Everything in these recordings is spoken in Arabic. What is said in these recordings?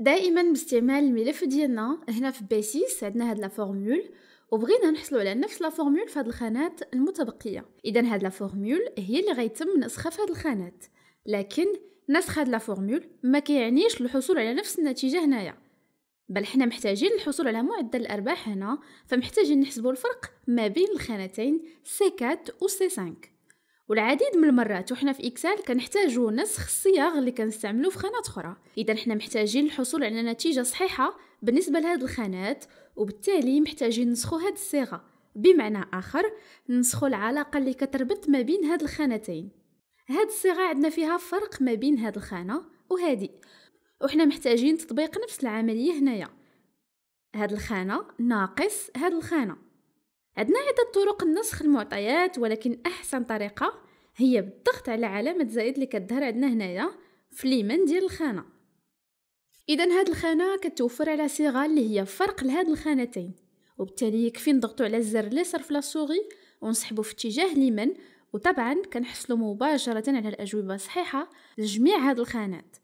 دائما باستعمال الملف ديالنا هنا في بيسيس عندنا هاد لا فورمول وبغينا نحصلوا على نفس لا فورمول في هاد الخانات المتبقيه اذا هاد لا فورمول هي اللي غيتم نسخها في هاد الخانات لكن نسخ هاد لا فورمول ما كيعنيش الحصول على نفس النتيجه هنايا بل حنا محتاجين الحصول على معدل الارباح هنا فمحتاجين نحسبوا الفرق ما بين الخانتين سي 4 و سي 5 والعديد من المرات وحنا في اكسل كنحتاجو نسخ الصياغ اللي كنستعملو في خانات اخرى اذا حنا محتاجين الحصول على نتيجه صحيحه بالنسبه لهاد الخانات وبالتالي محتاجين نسخو هاد الصيغه بمعنى اخر نسخو العلاقه اللي كتربط ما بين هاد الخانتين هاد الصيغه عندنا فيها فرق ما بين هاد الخانه وهادي وحنا محتاجين تطبيق نفس العمليه هنايا هاد الخانه ناقص هاد الخانه عندنا عدة طرق لنسخ المعطيات ولكن أحسن طريقة هي بالضغط على علامة زائد اللي كتظهر عندنا هنايا في اليمين ديال الخانة إذا هاد الخانة كتوفر على صيغة اللي هي فرق لهاد الخانتين وبالتالي يكفي نضغطو على الزر اليسر في لاسوغي ونسحبو في اتجاه اليمين وطبعا كنحصلوا مباشرة على الأجوبة الصحيحة لجميع هاد الخانات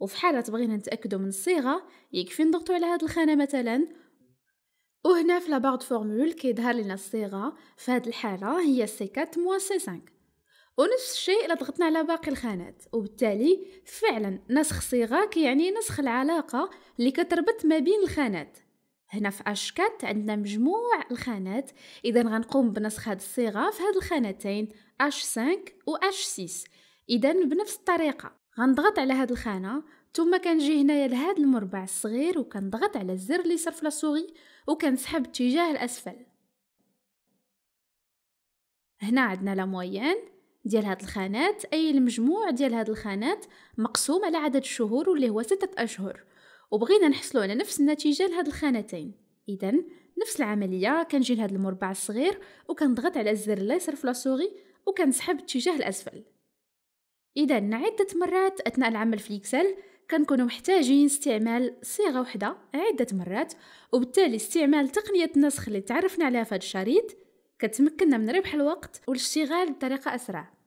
وفي حالة بغينا نتأكدوا من الصيغة يكفي نضغطو على هاد الخانة مثلا وهنا في لابارد فورمول كيظهر لنا الصيغه في هذه الحاله هي سي 4 موان سي 5 ونفس الشيء الا ضغطنا على باقي الخانات وبالتالي فعلا نسخ صيغه كيعني نسخ العلاقه اللي كتربط ما بين الخانات هنا في اش 4 عندنا مجموع الخانات اذا غنقوم بنسخ هذه الصيغه في هذه الخانتين اش 5 و اش 6 اذا بنفس الطريقه غنضغط على هاد الخانه ثم كنجي هنايا لهاد المربع الصغير وكنضغط على الزر اللي صرف لاسوغي وكنسحب اتجاه الاسفل هنا عندنا لا مويان ديال هاد الخانات اي المجموع ديال هاد الخانات مقسوم على عدد الشهور واللي هو ستة اشهر وبغينا نحصلوا على نفس النتيجه لهاد الخانتين اذا نفس العمليه كنجي لهاد المربع الصغير وكنضغط على الزر اللي صرف لاسوغي وكنسحب اتجاه الاسفل إذا عدة مرات أثناء العمل في الإكسل كنكونوا محتاجين استعمال صيغة واحدة عدة مرات وبالتالي استعمال تقنية النسخ اللي تعرفنا عليها في هذا الشريط كتمكننا من ربح الوقت والاشتغال بطريقة أسرع